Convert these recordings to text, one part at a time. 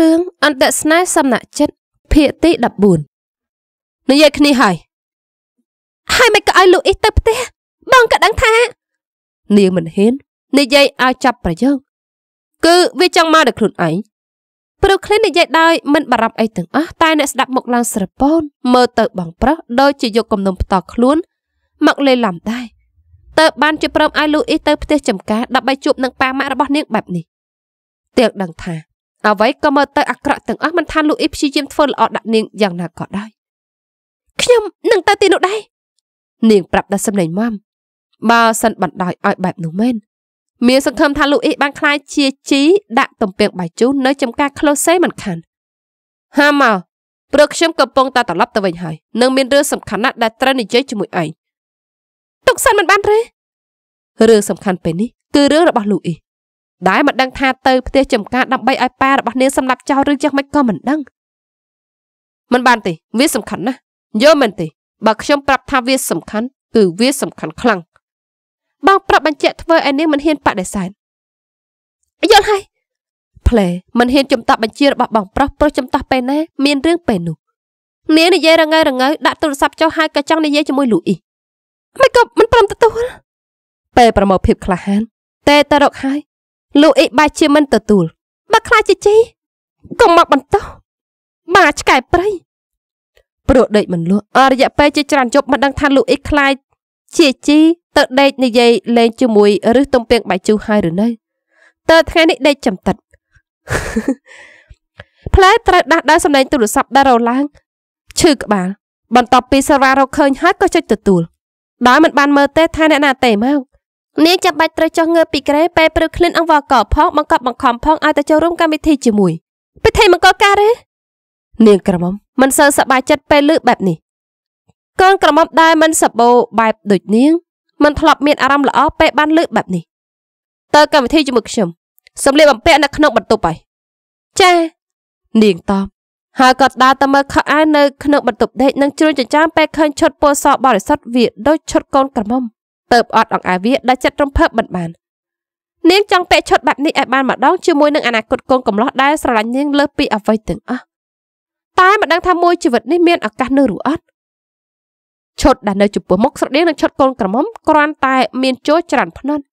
រឿងអន្តស្នេហ៍សំណាក់ចិត្តភាគទី14និយាយគ្នាហើយហើយមិនក៏ឲ្យលូអ៊ីសទៅផ្ទះបងក៏ដឹងថានាងមិនហ៊ាននិយាយឲ្យចាប់ប្រយោគគឺវាចង់មកដល់ខ្លួនឯងព្រោះឃ្លាននិយាយដោយមិនបារម្ភអីទាំងអស់តែអ្នកស្ដាប់មកឡើងស្រពូនមើលទៅបងប្រុសដូចជាយកគំនុំផ្ទាល់ខ្លួនមកលេឡំដែរតើបានជាព្រមឲ្យលូអ៊ីសទៅផ្ទះចំការដើម្បីជួបនឹងប៉ាម៉ាក់របស់នាងបែបនេះទៀកដឹងថាអ្វីក៏មើលទៅអាក្រក់ទាំងអស់មិនថាលូអ៊ីព្យាយាមធ្វើល្អដាក់នាងយ៉ាងណាក៏ដោយខ្ញុំនឹងទៅទីនោះដែរនាងប្រាប់ដល់សំឡេងម៉ាំបើសិនបណ្ដោយឲ្យបែបនោះមែនមានសង្ឃឹមថាលូអ៊ីបានខ្លាយជាជីដាក់ទំពាំងបាយជូននៅចំការក្លូសេមិនខានហាមកព្រឹកខ្ញុំកំពុងតែត្រឡប់ទៅវិញហើយនឹងមានរឿងសំខាន់ណាស់ដែលត្រូវនិយាយជាមួយឯងទុកសិនមិនបានទេរឿងសំខាន់ពេលនេះគឺរឿងរបស់លូអ៊ីដែលមិនដឹងថាទៅផ្ទះចំការដើម្បីឲ្យប៉ារបស់នាងសម្លាប់ចោលឬយ៉ាងម៉េចក៏មិនដឹងមិនបានទេវាសំខាន់ណាស់យល់មែនទេបើខ្ញុំប្រាប់ថាវាសំខាន់គឺវាសំខាន់ខ្លាំងបងប្រាប់បញ្ជាក់ធ្វើឲ្យនាងមិនហ៊ានបដិសេធយល់ហើយផ្លែមិនហ៊ានចំតោះបញ្ជារបស់បងប្រុសព្រោះចំតោះពេលណាមានរឿងពេលនោះនាងនិយាយរងើរងើដាក់ទូរស័ព្ទចុះហើយក៏ចង់និយាយជាមួយលូអ៊ីមិនក៏មិនព្រមទទួលពេលប្រមោភាពក្លាហានតេតរកហើយលោកអេបែរជាមិនទទួលបើខ្លាចជីជីកុំមកបន្តបាឆ្កែព្រៃព្រោះដេកមិនលក់អររយៈពេលជាច្រើនយប់មិនដឹងថាលោកអេខ្លាចជីជីទៅដេកនិយាយលេងជាមួយឬទំពេងបាយជូរហើយឬនៅតើថ្ងៃនេះដេកចំតិតផ្លែត្រូវដាស់ដើរសម្លេងទូរស័ព្ទដារ៉ូឡើងឈឺក្បាលបន្ទាប់ពីសារ៉ារកឃើញហើយក៏ចុចទទួលដោយមិនបានមើលទេថាអ្នកណាទេមកនាងចាំបាច់ត្រូវចោះងើបពីក្រេពេលព្រឹកឃ្លិនអង្វរកផងបង្កប់បង្ខំផងឲ្យទៅចូលរួមកម្មវិធីជាមួយពិធីមង្គលការទេនាងក្រមុំមិនសូវសប្បាយចិត្តពេលឮបែបនេះកូនក្រមុំដែរមិនសបោបែបដូចនាង មិនធ្លាប់មានអារម្មណ៍ល្អពេលបានឮបែបនេះទៅកម្មវិធីជាមួយខ្ញុំសំលៀកបំពាក់នៅក្នុងបន្ទប់ហើយចានាងតបហើយក៏ដើរទៅមើលខោអាវនៅក្នុងបន្ទប់ដេកនិងជ្រួញចិញ្ចើមពេលឃើញឈុតពណ៌សបរិសុទ្ធវាដូចឈុតកូនក្រមុំទៅអត់អង្អែវាដែលចិត្តរំភើបមិនបាន នាងចង់ពាក់ឈុតបែបនេះឲ្យបានម្ដងជាមួយនឹងអនាគតកូនកំលោះដែលស្រឡាញ់នាងលើសពីអ្វីទាំងអស់តែមិនដឹងថាមួយជីវិតនេះមានឱកាសនៅឬអត់ឈុតដែលនៅចំពោះមុខស្រដៀងនឹងឈុតកូនក្រមុំគ្រាន់តែមានជោច្រើនភ្នត់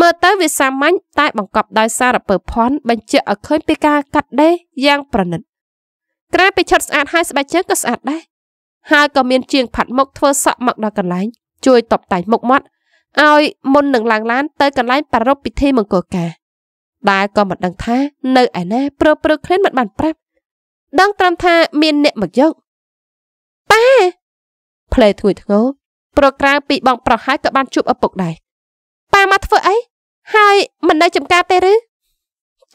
មើលទៅវាសាមញ្ញតែបង្កប់ដោយសារពើភ័ណ្ឌបញ្ជាក់ឲ្យឃើញពីការកាត់ដេរយ៉ាងប្រណិតក្រៅពីឈុតស្អាតហើយស្បែកជើងក៏ស្អាតដែរហើយក៏មានជាងផាត់មុខធ្វើសក់មកដល់កន្លែងជួយតបតែងមុខមាត់ឲ្យមុននឹងឡើងឡាន ទៅកន្លែងប្រារព្ធពិធីមង្គលការដែលក៏មិនដឹងថា នៅឯណាព្រឺព្រឺខ្លួនមិនបានប្រាប់ដឹងត្រឹមថាមានអ្នកមកយកប៉ាផ្លែធ្ងួយធ្ងោប្រក្រៅពីបងប្រុសហើយក៏បានជួបឪពុកដែរប៉ាមកធ្វើអីហើយមិននៅចំការទេឬ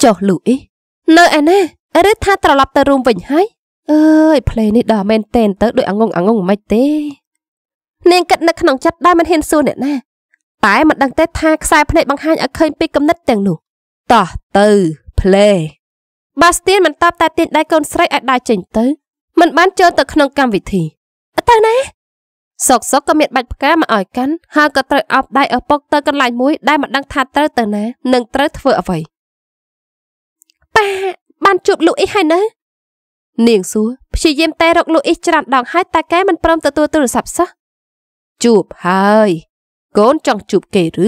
ចុះលូអ៊ីនៅឯណាឬថាត្រឡប់ទៅរួមវិញហើយអើយផ្លេនេះដល់មែនតែនទៅដូចអងងអងងមិនទេនាងគិតនៅក្នុងចិត្តដោយមិនហ៊ានសួរអ្នកណាតែមិនដឹងទេថាខ្សែភ្នែកបង្ហាញឲ្យឃើញពីគំនិតទាំងនោះតោះទៅភ្លេបាស្ទៀនមិនតបតែ ទាញដៃកូនស្រីឲ្យដើរចេញទៅមិនបានចូលទៅក្នុងកម្មវិធីទៅណាសុកសុកក៏មានបាច់ផ្កាមកឲ្យកាន់ហើយក៏ត្រូវអប់ដៃឪពុកទៅកន្លែងមួយដែលមិនដឹងថាត្រូវទៅណានិងត្រូវធ្វើអ្វីប៉ាបានជួបលូអ៊ីហើយណានាងសួរព្យាយាមតែរកលូអ៊ីច្រើនដងហើយតែកែមិនព្រមទទួលទូរស័ព្ទសោះជួបហើយកូនចង់ជួបគេឬ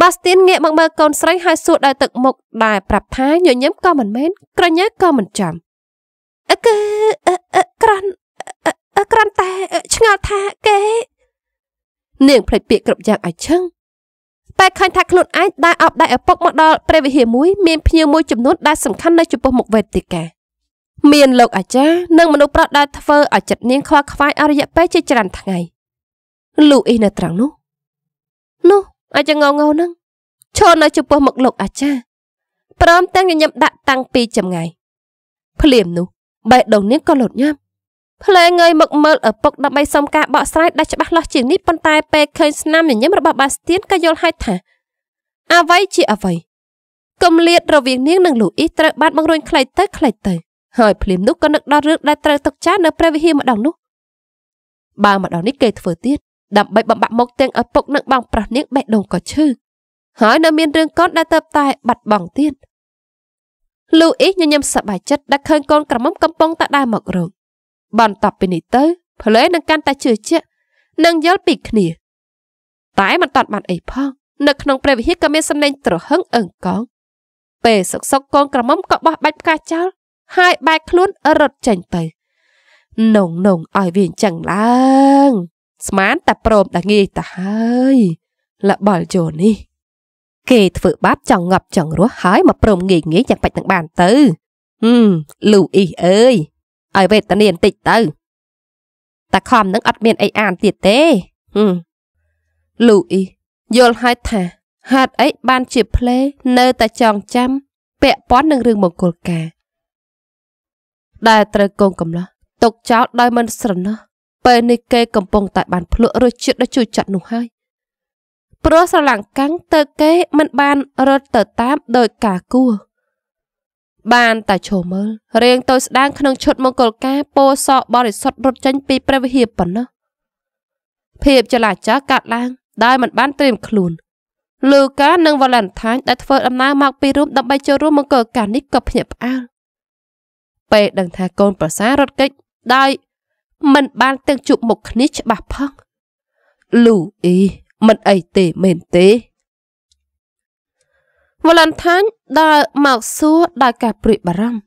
បាស្ទៀនងាកមកមើលកូនស្រីហើយសួរដោយទឹកមុខដែលប្រាប់ថាញញឹមក៏មិនមែនក្រញ៉ាក៏មិនចាំអឺក្រាន់ក្រាន់តែឆ្ងល់ថាគេ នាងភ្លេចពាក្យគ្រប់យ៉ាងឲ្យឈឹងបែកឃើញថាខ្លួនឯងដើរអបដៃឪពុកមកដល់ព្រះវិហារមួយ មានភ្ញៀវមួយចំនួនដែលសំខាន់នៅចំពោះមុខវេទិកាមានលោកអាចារ្យនិងមនុស្សប្រុសដែលធ្វើឲ្យចិត្តនាងខ្វល់ខ្វាយអរយៈពេលជាច្រើនថ្ងៃ។លូអ៊ីនៅត្រង់នោះនោះអាចងងងនឹងឈរនៅចំពោះមុខលោកអាចារ្យព្រមទាំងញញឹមដាក់តាំងពីចម្ងាយភ្លាមនោះបេះដូងនាងក៏លត់ញាប់ផ្លែងើយមកមើលឪពុកដើម្បីសុំការបកស្រាយដាច់ច្បាស់លាស់ជាងនេះប៉ុន្តែពេលឃើញស្នាមញញឹមរបស់បាស្ទៀនក៏យល់ហើយថាអ្វីជាអ្វីកំលៀតរវាងនាងនិងលូអ៊ីត្រូវបានបង្រួញខ្លីទៅខ្លីទៅ ហើយភ្លាមនោះក៏នឹកដល់រឿងដែលត្រូវទុកចោលនៅព្រះវិហារម្ដងនោះបើម្ដងនេះគេធ្វើទៀតដើម្បីបំបាក់មុខទាំងឪពុកនិងបងប្រុសនាងបេះដូងក៏ឈឺហើយនៅមានរឿងកូនដែលទៅតែបាត់បង់ទៀតលូអ៊ីសញញឹមសប្បាយចិត្តដែលឃើញកូនក្រមុំកំពុងតែដើរមករកបន្តពីនេះទៅ ផ្លេនឹងកាន់តែជឿជាក់និងយល់ពីគ្នា តែមិនតាត់បានអីផងនៅក្នុងព្រះវិហារក៏មានសំឡេងត្រហឹងអឹងកង ពេលសុកសុកកូនក្រមុំក៏បោះបាច់ផ្កាចោលហើយបែកខ្លួនរត់ចេញទៅនងនងឲ្យវាអញ្ចឹងឡើងស្មានតែព្រមតែងាយទៅហើយ លបល់ជូននេះគេធ្វើបាបចង់ងាប់ចង់រស់ហើយមកព្រមងាយងាយយ៉ាងបាច់នឹងបានទៅហឹមលូអ៊ីសអើយឲ្យវេទនាបន្តិចទៅតែខំនឹងអត់មានអីអានទៀតទេហឹមលូអ៊ីសយល់ហើយថាហេតុអីបានជាភ្លេនៅតែចងចាំពាក់ព័ន្ធនឹងរឿងមង្គលការ ដែលត្រូវកងកំឡោះຕົកចោលដោយមិនស្រណោះពេលនេះគេកំពុងតែបានភ្លក់រសជាតិដ៏ជូរចត់នោះហើយព្រោះស្រឡាំងកាំងទៅគេមិនបានរត់ទៅតាមដោយការគួរបានតែឈរមើលរៀងទៅស្ដាងក្នុងឈុតមង្គលការពោសក់បរិសុទ្ធរត់ចេញពីព្រះវិហារប៉ុណ្ណោះភាពចលាចលកាត់ឡើងដោយមិនបានត្រៀមខ្លួនលូកានិងវ៉ាឡែនថាញដែលធ្វើដំណើរមកពីរួមដើម្បីចូលរួមមង្គលការនេះក៏ភ្ញាក់ផ្អើលពេលដឹងថាកូនប្រសាររត់គេចដោយមិនបានទាំងជួបមុខគ្នាច្បាស់ផងលូអ៊ីមិនអីទេមែនទេវឡនថាញដើរមកសួរដោយការព្រួយបារម្ភ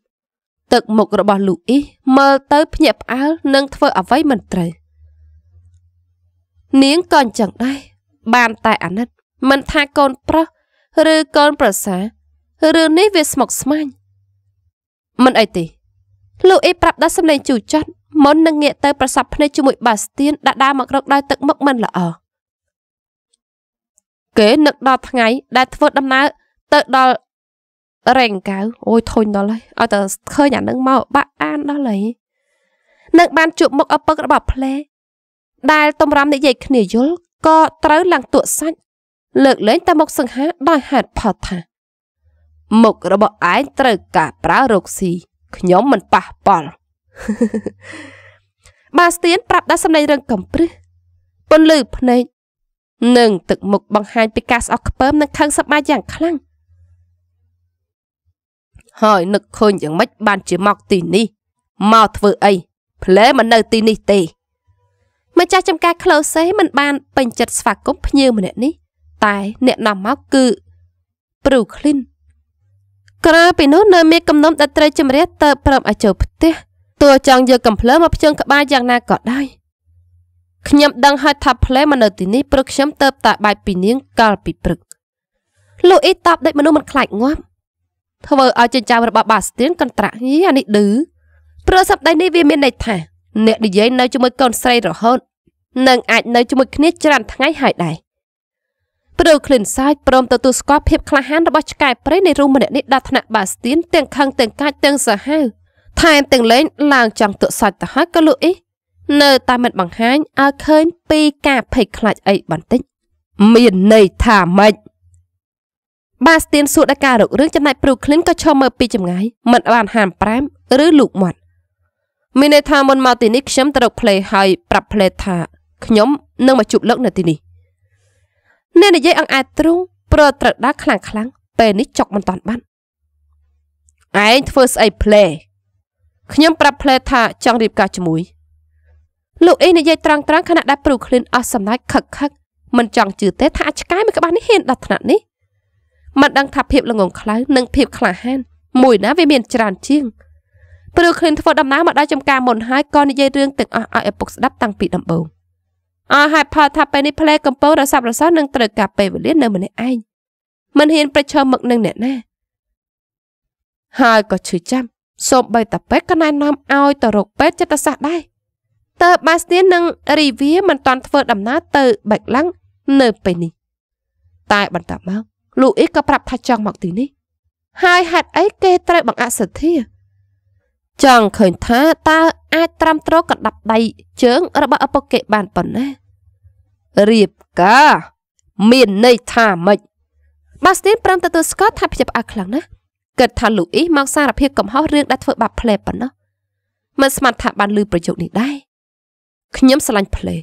ទឹកមុខរបស់លូអ៊ីមើលទៅ ភ្ញាក់ផ្អើលនិងធ្វើ អ្វីមិនត្រូវនាងក៏អញ្ចឹងដែរបានតែអាណិតមិនថាកូនប្រុសឬកូនប្រសារឿងនេះវាស្មុគស្មាញមិនអីទេលូអ៊ីប្រាប់ដល់សម្លេងជូចត់ មុននឹងងាកទៅប្រសពភ្នែកជាមួយបាស្ទៀនដដាមករកដោយទឹកមុខមិនល្អគេនឹកដល់ថ្ងៃដែលធ្វើដំណើរទៅដល់រែងកៅអូយធុញដល់ហើយឲ្យតែឃើញអានឹងមកបាក់អានដល់ហើយនឹងបានជួបមុខឪពុករបស់ផ្លែដែលតម្រាំនិយាយគ្នាយល់ក៏ត្រូវឡើងទក់សាច់លើកលែងតែមុខសង្ហាដោយហេតុផលថា មុខរបស់ឯងត្រូវការប្រើរោគស៊ីខ្ញុំមិនប៉ះប៉ល់បាស្ទៀនប្រាប់ដល់សម្លេងរឹងកំព្រឹសពន្លឺភ្នែកនិង ទឹកមុខបង្ហាញពីការស្អប់ខ្ពើមនិងខឹងសម្បាយ៉ាងខ្លាំងហើយនឹកឃើញយ៉ាងម៉េចបានជាមកទីនេះមកធ្វើអីផ្លែមិននៅទីនេះទេម្ចាស់ចំការក្លោសេមិនបានពេញចិត្តស្វាគមន៍ភ្ញៀវម្នាក់នេះតែ អ្នកនាំមកគឺព្រូឃ្លីនក្រៅពីនោះនៅមានគំនុំដិតត្រីជំរះទៅប្រាប់ឲ្យចូលផ្ទះតួចង់យកកំភ្លើមកភ្ជើងក្បាលយ៉ាងណាក៏ដោយខ្ញុំដឹងហើយថាផ្លែមកនៅទីនេះព្រឹកខ្ញុំទៅតាបាយពីនាងកាលពីព្រឹកលូអ៊ីតបដូចមនុស្សមិនខ្លាចងាប់ធ្វើឲ្យចិញ្ចើមរបស់បាស្ទៀនកន្ត្រាក់យីអានេះឌឺព្រោះសប្តាហ៍នេះវាមានន័យថាអ្នកនិយាយនៅជាមួយកូនស្រីរហូតនឹងអាចនៅជាមួយគ្នាច្រើនថ្ងៃហើយដែរព្រឺឃ្លិនសាយព្រមទទួលស្គាល់ភាពក្លាហានរបស់ឆ្កែព្រៃនៃរូងម្នាក់នេះដល់ថ្នាក់បាស្ទៀនទាំងខឹងទាំងកាចទាំងសាហាវថែមទាំងលែងឡើងចង់ទក់សាច់ទៅហើយក៏លុអ៊ីនៅតែមិនបង្ហាញឲ្យឃើញពីការភ័យខ្លាចអីបន្តិចមានន័យថាម៉េចបាស្ទៀនសួរដល់ការរករឿងចំណែកព្រូឃ្លិនក៏ឈរមើលពីចម្ងាយមិនបានហាមប្រាមឬលូកមាត់មានន័យថាមុនមកទីនេះខ្ញុំទៅរកផ្លេហើយប្រាប់ផ្លេថាខ្ញុំនឹងមកជួបលោកនៅទីនេះអ្នកនិយាយអង្អែតទ្រូងប្រត្រូវដើរខ្លាំងខ្លាំងពេលនេះចុកមិនតាន់បានឯងធ្វើស្អីផ្លែខ្ញុំប្រាប់ផ្លែថាចង់រៀបការជាមួយលោកអ៊ីនិយាយត្រង់ត្រង់ខណៈដែលព្រូឃ្លីនអស់សម្លាច់ខឹកខឹកមិនចង់ជឿទេ ថាអាឆ្កែមួយក្បាលនេះហ៊ានដល់ថ្នាក់នេះមិនដឹងថាភាពល្ងងខ្លៅនិងភាពក្លាហានមួយណាវាមានច្រើនជាងព្រូឃ្លីនធ្វើដំណើរមកដល់ចំការមុនហើយក៏និយាយរឿងទាំងអស់ឲ្យឪពុកស្ដាប់តាំងពីដំបូងអរហេតុផលថាពេលនេះផ្លែកំពុងរសាប់រសោះនឹងត្រូវការពេលវេលានៅម្នាក់ឯងមិនហ៊ាន ប្រឈមមុខនឹងអ្នកណាហើយក៏ឈឺចាំសូម្បីតាពេទ្យក៏ណែនាំឲ្យទៅរកពេទ្យចិត្តសាស្ត្រដែរតើបាសទៀននិងរីវីមិនតាន់ធ្វើដំណើរទៅបែកឡាំងនៅពេលនេះតែបន្តមកលូអ៊ីក៏ប្រាប់ថាចង់មកទីនេះ ហើយហេតុអីគេត្រូវបង្អាក់សទ្ធាចង់ឃើញថាតើអាចត្រាំទ្រកណ្ដាប់ដៃជើង របស់ឪពុកគេបានប៉ុណ្ណារៀបការមានន័យថាម៉េចបាស្ទីនប្រាំទទួលស្គាល់ថាភ្ញាក់ផ្អើលខ្លាំងណាស់គិតថាលូអ៊ីមកសារភាពកំហុសរឿងដែលធ្វើបាបផ្លេប៉ុណ្ណោះមិនស្មានថាបានលឺប្រយោគនេះដែរខ្ញុំស្រឡាញ់ផ្លេ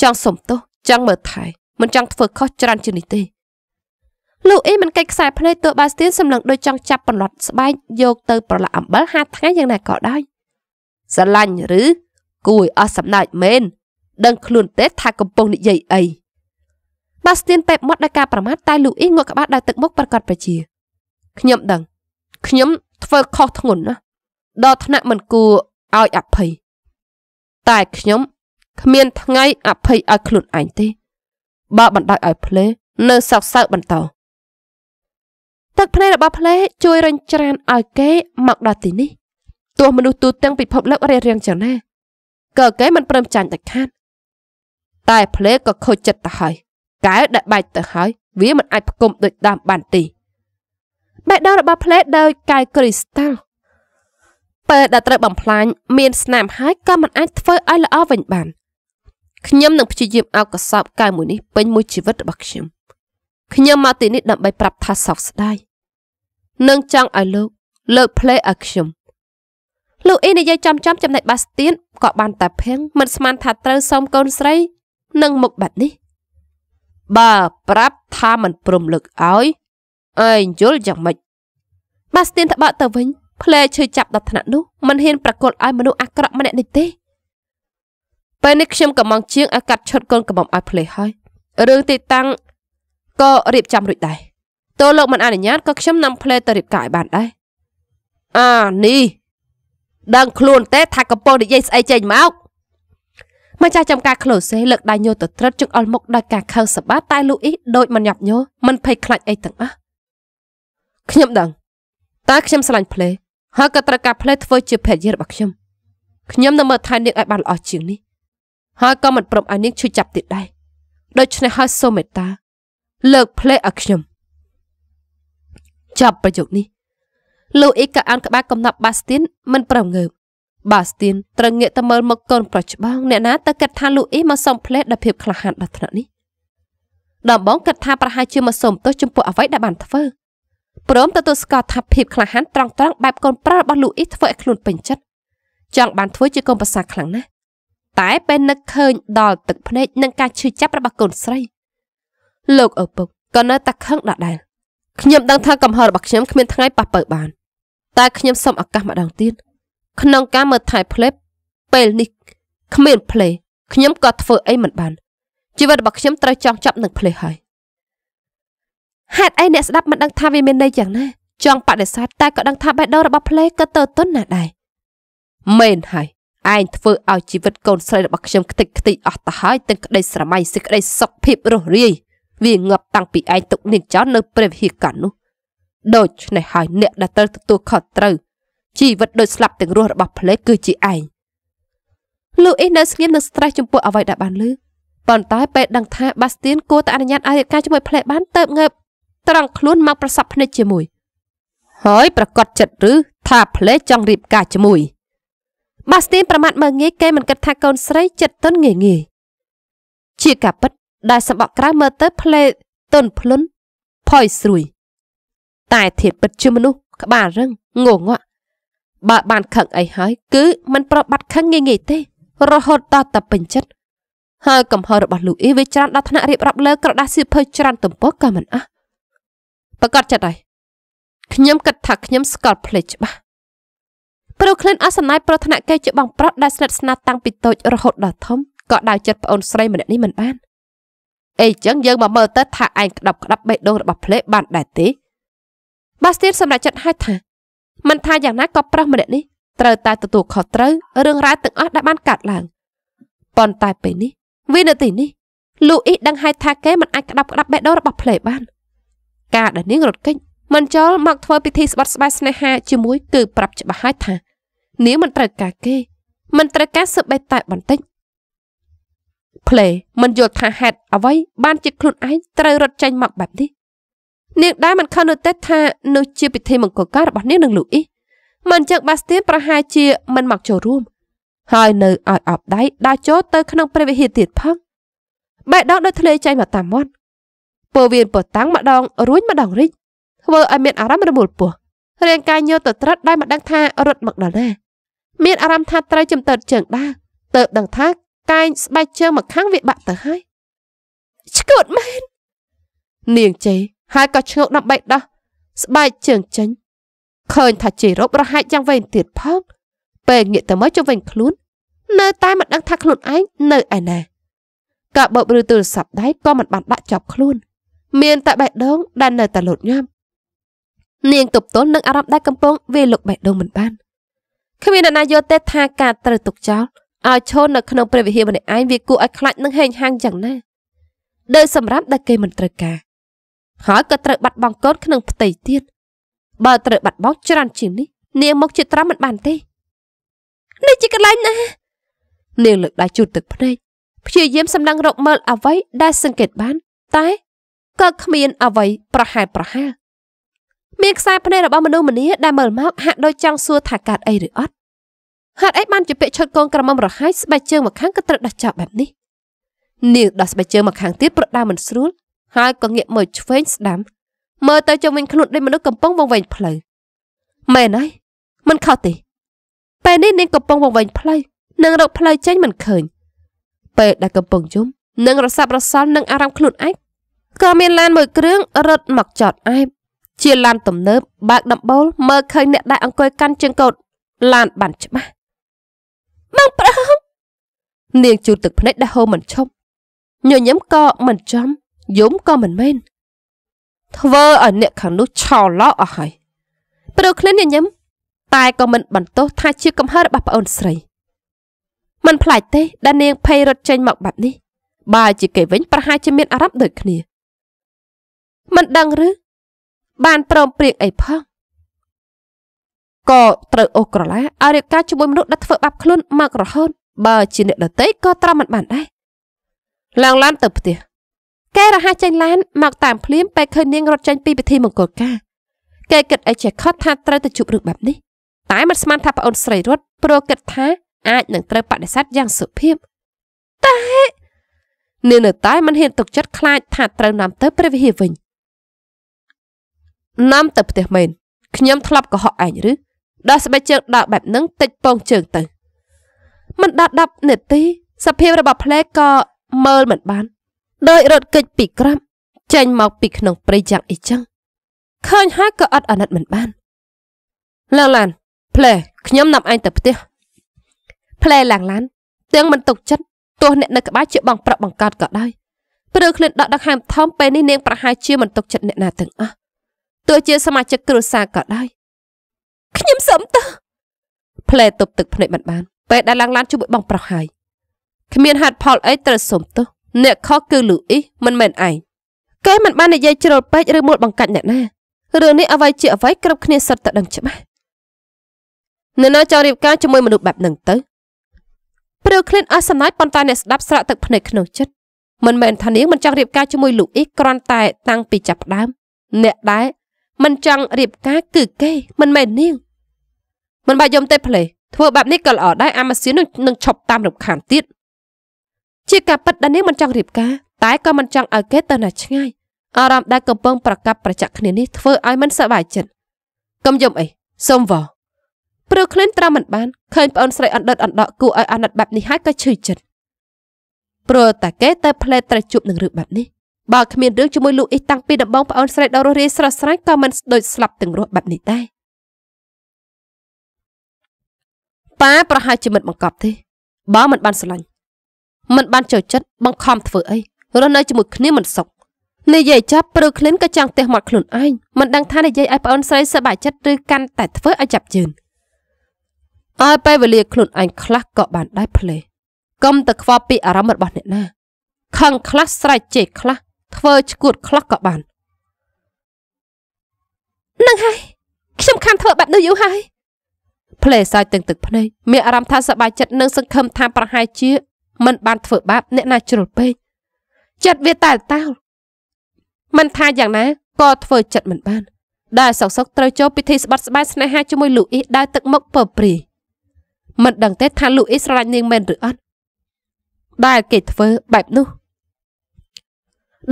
ចង់សុំទោសចង់មើលថែមិនចង់ធ្វើខុសច្រើនជាងនេះទេលូអ៊ីមិនកិច្ចខ្សែភ្នែកតួបាស្ទៀនសម្លឹងដូចចង់ចាប់បន្លត់ស្បែកយក ទៅប្រឡាក់អំបិលហាថ្ងៃយ៉ាងណាក៏ដោយស្រឡាញ់ឬគួយអស់សំណើចមែនដឹង ខ្លួនទេថាកំពុងនិយាយអីបាស្ទៀនពេបមាត់ដោយការប្រមាថតែលូអ៊ីងក់ក្បាលដោយទឹកមុខប្រកាសប្រជាខ្ញុំដឹងខ្ញុំធ្វើខុសធ្ងន់ណាស់ដល់ថ្នាក់មិនគួរឲ្យអភ័យតែខ្ញុំគ្មានថ្ងៃអភ័យឲ្យខ្លួនឯងទេបើបណ្ដោយឲ្យភ្លេនៅសោកសៅបន្តទឹកភ្នែករបស់ផ្លេជួយរញច្រានឲ្យគេមកដល់ទីនេះទោះមនុស្សទូទាំងពិភពលោករារាំងយ៉ាងណាក៏គេមិនព្រមចាញ់ដាច់ខាតតែផ្លេក៏ខូចចិត្តទៅហើយកែដែលបែកទៅហើយវាមិនអាចផ្គុំដូចដើមបានទេបេះដូងរបស់ផ្លេដោយកែវគ្រីស្តាល់ពេលដែលត្រូវបំផ្លាញមានស្នាមហើយក៏មិនអាចធ្វើឲ្យល្អវិញបានខ្ញុំនឹងព្យាយាមអោបកសោបកែវមួយនេះពេញមួយជីវិតរបស់ខ្ញុំខ្ញុំមកទីនេះដើម្បីប្រាប់ថាសោកស្ដាយនិងចង់ឲ្យលោកលើក play ឲ្យខ្ញុំលោកអ៊ីនិយាយចំចំចំណែកបាសទៀនក៏បានតាភៀងមិនស្មានថាត្រូវសុំកូនស្រីនឹងមុខបែបនេះបើប្រាប់ថាមិនព្រមលើកឲ្យអែងយល់យ៉ាងម៉េចបាសទៀនតបទៅវិញផ្លែឈឺចាប់ដល់ថ្នាក់នោះមិនហ៊ានប្រកល់ឲ្យមនុស្សអាក្រក់ម្នាក់នេះទេពេលនេះខ្ញុំកំងជាងឲ្យកាត់ឈុតកូនកំងឲ្យផ្លេះហើយរឿងទីតាំងក៏រៀបចំរួចដែរតើលោកមិនអនុញ្ញាតក៏ខ្ញុំនាំផ្លែទៅរៀបការឲ្យបានដែរអានេះដឹងខ្លួនទេថាកំពុងនិយាយស្អីចេញមកមកចាស់ចំការក្លូសេលើកដៃញោទៅត្រិតជឹងអល់មុខដោយការខើសបាតែលូអ៊ីដូចមិនញាប់ញោមិនភ័យខ្លាចអីទាំងអស់ខ្ញុំដឹងតើខ្ញុំស្រឡាញ់ផ្លែហើយក៏ត្រូវការផ្លែធ្វើជាភរិយារបស់ខ្ញុំខ្ញុំនៅមើលថែនាងឲ្យបានល្អជាងនេះហើយក៏មិនព្រមឲ្យនាងឈឺចាប់ទៀតដែរដូច្នេះហើយសូមមេត្តា លើកផ្លែឲ្យខ្ញុំចប់ប្រយោគនេះលូអ៊ីក៏អានក្បាលកំណប់បាស្ទីនមិនប្រងើបបាស្ទីនត្រូវងាកទៅមើលមកកូនប្រុសច្បងអ្នកណា ទៅគិតថាលូអ៊ីមកសុំផ្លេសដល់ភាពក្លាហានដល់ថ្នាក់នេះដំបងគិតថាប្រហែលជាមកសុំទោសចំពោះអ្វីដែលបានធ្វើព្រមទទួលស្គាល់ថាភាពក្លាហានត្រង់ត្រង់បែបកូនប្រុសរបស់លូអ៊ីធ្វើឲ្យខ្លួនពេញចិត្តចង់បានធ្វើជាកូនប្រសាខ្លាំងណាស់តែពេលនឹកឃើញ ដល់ទឹកភ្នែកនិងការឈឺចាប់របស់កូនស្រី លោកឪពុកក៏នៅតែខឹងដដែលខ្ញុំដឹងថាកំហុសរបស់ខ្ញុំគ្មានថ្ងៃប៉ះពើបាន តែខ្ញុំសូមឱកាសម្ដងទៀតក្នុងការមើលថែផ្លេបពេលនេះគ្មានផ្លេខ្ញុំក៏ធ្វើអីមិនបានជីវិតរបស់ខ្ញុំត្រូវចង់ចាប់នឹងផ្លេហើយហេតុអីអ្នកស្ដាប់មិនដឹងថាវាមានន័យយ៉ាងណា ចង់បដិសេធតែក៏ដឹងថាបេះដូងរបស់ផ្លេក៏ទៅទុនណាដែរមែនហើយឯងធ្វើឲ្យជីវិតកូនស្រីរបស់ខ្ញុំខ្ទេចខ្ទីអស់ទៅហើយទាំងក្តីស្រមៃសេចក្តីសុខភាពរស់រាយវាងាប់តាំងពីឯងទុកនាងចោលនៅព្រះវិហារកាលនោះដូច្នេះហើយអ្នកដែលត្រូវទទួលខុសត្រូវជីវិតដូចស្លាប់ទាំងរស់របស់ផ្លេកគឺជាឯងលូអ៊ីសនៅស្ងៀមនឹង stress ចំពោះអ្វីដែលបានលើប៉ុន្តែពេលដឹងថា បាស្ទៀនគួរតែអនុញ្ញាតឲ្យរៀបការជាមួយផ្លេកបានទៅងើបត្រង់ខ្លួនមកប្រសពភ្នែកជាមួយហើយប្រកាសចិត្តឬថាផ្លេកចង់រៀបការជាមួយបាស្ទៀនប្រមាថមើងងាយគេមិនគិតថាកូនស្រីចិត្តទន់ងាយងាយជាការពិតដែលសបកក្រៅមើលទៅ ផ្លេតន់ភ្លុនផុយស្រួយតែធាតពិតជាមនុស្សក្បាលរឹងងងក់បើបានខឹងអីហើយគឺมันប្របាត់ខឹងងាយងាយទេ រហូតតតែពេញចិត្តហើយកំហុសរបស់លូអ៊ីវាច្រានដល់ថ្នាក់រៀបរាប់លើក្រដាសសៀវភៅច្រានទំពុកក៏មិនអស់ប្រកាសចិត្តហើយខ្ញុំគិតថាខ្ញុំស្គាល់ផ្លេចច្បាស់ប្រុសក្លិនអសនាយប្រថ្នាក់គេជាបងប្រុសដែលស្និទ្ធស្នាលតាំងពីតូចរហូតដល់ធំក៏ដៅចិត្តប្អូនស្រីម្នាក់នេះមិនបានអីចឹងយើងមកមើលទៅថាឯងក្តាប់ក្តាប់បេះដូងរបស់ផ្លេបានដែរទេបាស្ទៀនសម្រាប់ចិត្តហេតុថា មិនថាយ៉ាងណាក៏ប្រុសម្នាក់នេះត្រូវតែទទួលខុសត្រូវរឿងរ៉ាវទាំងអស់ដែលបានកើតឡើងប៉ុន្តែពេលនេះវិនាទីនេះលូអ៊ីដឹងហើយថាគេមិនអាចក្តាប់ក្តាប់បេះដូងរបស់ផ្លេបានការដែលនាងរត់គេចមិនចូលមកធ្វើពិធីស្បត់ស្បែកស្នេហាជាមួយគឺប្រាប់ច្បាស់ហើយថានាងមិនត្រូវការគេមិនត្រូវការស៊ើបបេះតែបន្តិចផ្លេមិនយល់ថាហេតុអ្វីបានចិត្តខ្លួនឯងត្រូវរត់ចេញមកបែបនេះនាងដែរមិនខឹងនោះទេថានោះជាពិធីមង្គលការរបស់នាងនឹងលូអ៊ីមិនចឹងបាស្ទៀនប្រហែលជាមិនមកចូលរួមហើយនៅឲ្យអបដៃដើរចូលទៅក្នុង ព្រះវិហារទៀតផង បែកដងដូចធ្លាយចេញមកតាមមាត់ពើវៀនពតាំងម្ដង រួញម្ដងរិចធ្វើឲ្យមានអារម្មណ៍រមូលពោះរាងកាយញើទៅត្រិតដែលមិនដឹងថារត់មកដល់ណាមានអារម្មណ៍ថាត្រូវចំតើតជើងដើរទៅដឹងថាតែងស្បែកជើងមកខាងវាបាក់ទៅហើយឆ្កួតមែននាងជេហើយក៏ឈ្ងោកដើម្បីដោះ ស្បែកជើងចេញឃើញថាជេរົບរហែកយ៉ាងវែងទៀតផង ពេលងាកទៅមើលជុំវិញខ្លួន នៅតែមិនដឹងថាខ្លួនឯងនៅឯណាក៏បបឬទូរស័ព្ទដៃក៏មិនបានដាក់ចប់ខ្លួន មានតែបេះដូងដែលនៅតែលោតញាំនាងទប់ទល់នឹងអារម្មណ៍ដែលកំពុងវាលុកបេះដូងមិនបានគ្មានអ្នកណាយល់ទេថាការត្រូវទុកចោលឲ្យឈរនៅ ក្នុងព្រះវិហារម្នាក់ឯងវាគួរឲ្យខ្លាចនឹងហេងហាងយ៉ាងណាដោយសម្រាប់ដែល គេមិនត្រូវការហើយក៏ត្រូវបាត់បង់កូនក្នុងផ្ទៃទៀតបើត្រូវបាត់បង់ច្រើនជាងនេះនាងមកជាត្រាំមិនបានទេនេះជាកន្លែងណានាងលើកដៃជូតទឹកភ្នែកព្យាយាមសម្លឹងរកមើល អ្វី ដែល សង្កេតបាន តែក៏គ្មានអ្វីប្រហែលប្រហែលមានខ្សែភ្នែករបស់មនុស្សម្នាដែលមើលមកហាក់ដូចចង់សួរថាកើតអីឬអត់ហេតុអីបានជាពាក់ឈុតកូនក្រមុំរហាយស្បែកជើងមកខាងក៏ត្រូវដោះចោលបែបនេះនាងដោះស្បែកជើងមកខាងទៀតប្រដៅមិនស្រួលហើយក៏ងាកមើលឆ្វេងស្ដាំមើលទៅជុំវិញខ្លួនដូចមនុស្សកំពុងវង្វេងផ្លូវមែនហើយមិនខុសទេពេលនេះនាងកំពុងវង្វេងផ្លូវនឹងរកផ្លូវចេញមិនឃើញ ពេលដែលកំពុងយំនឹងរសាប់រសល់នឹងអារម្មណ៍ខ្លួនឯងក៏មានឡានមួយគ្រឿងរត់មកចតអែបជាឡានទំនើបបើកដំបូលមើលឃើញអ្នកដែលអង្គុយកាន់ជើងកោតឡាន បានច្បាស់ម៉ោង5នាងជូតទឹកភ្នែកដែលហូរមិនឈប់ញញឹមក៏មិនចំយំក៏មិនមែនធ្វើឲ្យអ្នកខាងនោះឆោឡោអស់ហើយព្រោះខ្លួនញញឹមតែក៏មិនបន្ទោសថាជាកំហឹងរបស់ប្អូនស្រី មិនប្លែកទេដែលនាងភ័យរត់ចេញមកបាត់នេះបើជាគេវិញប្រហែលជាមានអារម្មណ៍ដូចគ្នាមិនដឹងឬ បានព្រមព្រៀងអីផងក៏ត្រូវអូសក្រឡាឲ្យរៀបការជាមួយមនុស្សដែលធ្វើបាបខ្លួនមករហូតបើជាអ្នកដតីក៏ត្រាំមិនបានដែរឡើងឡានទៅផ្ទះគេរហ័សចេញឡានមកតាមភ្លាមពេលឃើញនាងរត់ចេញពីពិធីមង្គលការគេគិតអីចេះខត់ថាត្រូវទៅជួបរឿងបែបនេះតែមិនស្មានថាប្អូនស្រីរត់ព្រោះគិតថាអាចនឹងត្រូវបដិសេធយ៉ាងសុភាពតែនាងនៅតែមិនហ៊ានទុកចិត្តខ្លាចថាត្រូវនាំទៅព្រះវិហារវិញនាំទៅផ្ទះមែនខ្ញុំធ្លាប់កុហកឯងឬដោះស្បែកជើងដកបែបហ្នឹងតិចពងជើងទៅមិនដល់10នាទីសភាពរបស់ផ្លែក៏មើលមិនបានដោយរត់គេចពីក្រាប់ចេញមកពីក្នុងព្រៃយ៉ាងអីចឹងឃើញហើយក៏អត់អាណិតមិនបានឡាងឡានផ្លែខ្ញុំនាំឯងទៅផ្ទះផ្លែឡាងឡានទាំងមិនទុកចិត្តទោះអ្នកនៅក្បែរជាបងប្រាក់បង្កើតក៏ដោយព្រឺឃ្លិនដកដង្ហើមធំពេលនេះនាងប្រហែលជាមិនទុកចិត្តអ្នកណាទាំងអស់ទោះជាសមាជិកគ្រួសារក៏ដោយខ្ញុំសឹមទៅផ្លែទប់ទឹកភ្នែកបានបានពេលដែលឡើងឡានជាមួយបងប្រុសហើយគ្មានហេតុផល អីត្រូវសុំទោសអ្នកខុសគឺលូអ៊ីមិនមែនឯងគេមិនបាននិយាយជ្រុលពេកឬមួលបង្កាច់អ្នកណារឿងនេះអ្វីជាអ្វីគ្រប់គ្នាសុទ្ធតែដឹងច្បាស់នៅណាចោលរៀបការជាមួយមនុស្សបែបហ្នឹងទៅព្រាវឃ្លានអស់សំណើចប៉ុន្តែអ្នកស្ដាប់ស្រក់ទឹកភ្នែកក្នុងចិត្តមិនមែនថានាងមិនចង់រៀបការជាមួយលូអ៊ីគ្រាន់តែ តាំងពីចាប់ផ្ដើមអ្នកដែរមិនចង់រៀបការគឺគេមិនមែននាងមិនបាច់យំទេផ្លេធ្វើបែបនេះក៏ល្អដែរអាម៉ាស៊ីននឹងឈប់តាមរំខានទៀតជាការប៉ັດដែលនេះមិនចង់រៀបការ តែក៏មិនចង់ឲ្យគេទៅណាឆ្ងាយអារម្មណ៍ដែលកំពុងប្រកັບប្រចាក់គ្នានេះធ្វើឲ្យមិនសប្បាយចិត្តកុំយំអីសូមវ៉ព្រឺក្លិនត្រាំមិនបានឃើញប្អូនស្រីអណ្ដិតអណ្ដក់គួរឲ្យអាណិតបែបនេះហើយក៏ឈឺចិត្តព្រោះតែគេតែផ្លែតត្រជប់នឹងរឿងបែបនេះបើគ្មានរឿងជាមួយលោកអ៊ីតាំងពីដំបងប្អូនស្រីដ៏រស់រាយស្រស់ស្រាយក៏មិនដូចស្លាប់ទាំងរស់បែបនេះដែរប៉ាប្រហែលជាមិត្តបង្កប់ទេបើមិនបានស្រឡាញ់មិនបានចូលចិត្តបង្ខំធ្វើអីរស់នៅជាមួយគ្នាមិនសុខនិយាយចាប់ព្រឺក្លិនក៏ចង់ទះមាត់ខ្លួនឯងមិនដឹងថានិយាយឲ្យប្អូនស្រីសប្បាយចិត្តឬកាន់តែធ្វើឲ្យចាប់ជឿនឲ្យពេលវេលា ខ្លួនឯងខ្លះក៏បាន ដែរភ្លេកុំតែខ្វល់ពីអារម្មណ៍របស់អ្នកណាខឹងខ្លះស្រែកជេរខ្លះធ្វើឈួតខ្លះក៏បាននឹងហើយខ្ញុំខំធ្វើបែបនោះយូរហើយផ្លេសើចទាំងទឹកភ្នែកមានអារម្មណ៍ថាសប្បាយចិត្តនិងសង្ឃឹមថាប្រហែលជាមិនបានធ្វើបាបអ្នកណាជ្រុលពេកចិត្តវាតែតោលមិនថាយ៉ាងណាក៏ធ្វើចិត្តមិនបាន ដែលសោកសោកត្រូវចូលពិធីស្បាត់ស្បាយស្នេហាជាមួយលូអ៊ីសដែលទឹកមុខពព្រីមិនដឹងទេថាលូអ៊ីសស្រឡាញ់នាងមែនឬអត់ដែលគេធ្វើបែបនោះ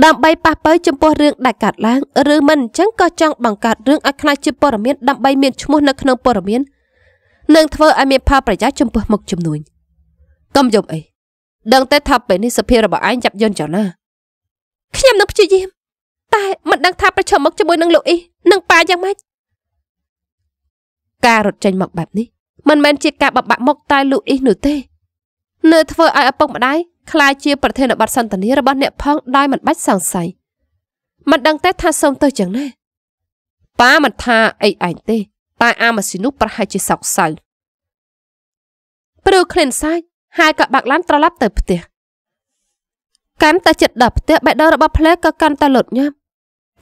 ដើម្បីប៉ះបើចំពោះរឿងដែលកើតឡើងឬមិនអញ្ចឹងក៏ចង់បង្កើតរឿងឲ្យខ្លាចជាព័ត៌មានដើម្បីមានឈ្មោះនៅក្នុងព័ត៌មាននិងធ្វើឲ្យមានផលប្រយោជន៍ចំពោះមុខជំនួញកុំយំអីដឹងតែថាពេលនេះសភារបស់ឯងចាប់យន្តចោលណាខ្ញុំនឹងព្យាយាម តែមិនដឹងថាប្រឈមមុខជាមួយនឹងលោកអ៊ីនិងប៉ាយ៉ាងម៉េចការរត់ចេញមកបែបនេះមិនមែនជាការបបាក់មុខតែលោកអ៊ីនោះទេនៅធ្វើឲ្យឪពុកម្ដាយខ្លាចជា ប្រធានបទសន្ទនារបស់អ្នកផងដោយមិនបាច់សង្ស័យមិនដឹងទេថាសូមទៅយ៉ាងណាប៉ាមិនថាអីឯងទេតែអាម៉ាស៊ីនោះ ប្រហែលជាសោកសៅព្រឺឃ្លិនសាយហើយក៏បាក់ឡានត្រឡប់ទៅផ្ទះកាន់តែចិត្តដល់ផ្ទះបេះដូងរបស់ផ្លែក៏កាន់តែលត់ញាប់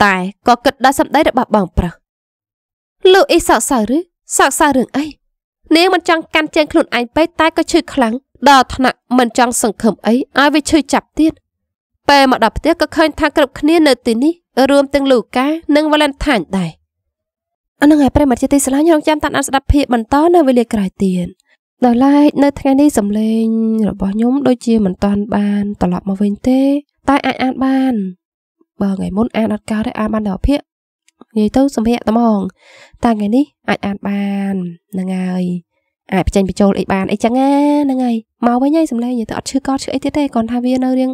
តែក៏គិតដល់សម្ដីរបស់បងប្រុសលូអ៊ីសោកសៅឬសោកសៅរឿងអីនាងមិនចង់កាន់ជើងខ្លួនឯងពេកតែក៏ឈឺខ្លាំងដល់ថ្នាក់មិនចង់សង្ឃឹមអីឲ្យវាឈឺចាប់ទៀតពេលមកដល់ផ្ទះក៏ឃើញ ថាគ្រប់គ្នានៅទីនេះរួមទាំងលូកានិងវ៉ាឡែនថាញដែរនឹងហើយប្រិមត្តជាទីស្រឡាញ់រងចាំតាមដានស្ដាប់ភាគបន្តនៅវេលាក្រោយទៀតដល់ឡែកនៅថ្ងៃនេះសំឡេងរបស់ខ្ញុំដូចជាមិនតាន់បានត្រឡប់មកវិញទេតែអាចអានបានបើថ្ងៃមុន អានអត់កើតទេអានបានដល់ភាគនិយាយទៅសម្ភារតែហ្មងតែថ្ងៃនេះអាចអានបានហ្នឹងហើយអាចបញ្ចេញបញ្ចូលអីបានអីចឹងណាហ្នឹងហើយមកវិញហើយសំឡេងនិយាយទៅអត់ឈឺកោតឈឺអីទៀតទេគ្រាន់ថាវានៅរៀង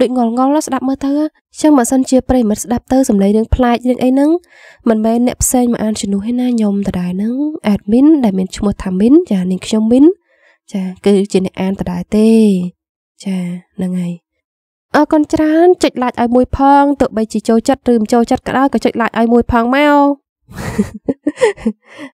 ដូចងល់ងល់ស្ដាប់មើលទៅអញ្ចឹងបើសិនជាប្រិមិត្តស្ដាប់ទៅសំឡេងរឿងផ្លាច់រឿងអីហ្នឹងមិនមែនអ្នកផ្សេងមកអានជំនួសទេណាខ្ញុំដដែលហ្នឹង admin ដែលមានឈ្មោះថា min ចានាងខ្ញុំ min ចាគឺជាអ្នកអានដដែលទេចាហ្នឹងហើយអរគុណច្រើនចុច like ឲ្យមួយផងទោះបីជាចូលចិត្តឬមិនចូលចិត្តក៏ដោយក៏ចុច like ឲ្យមួយផងមក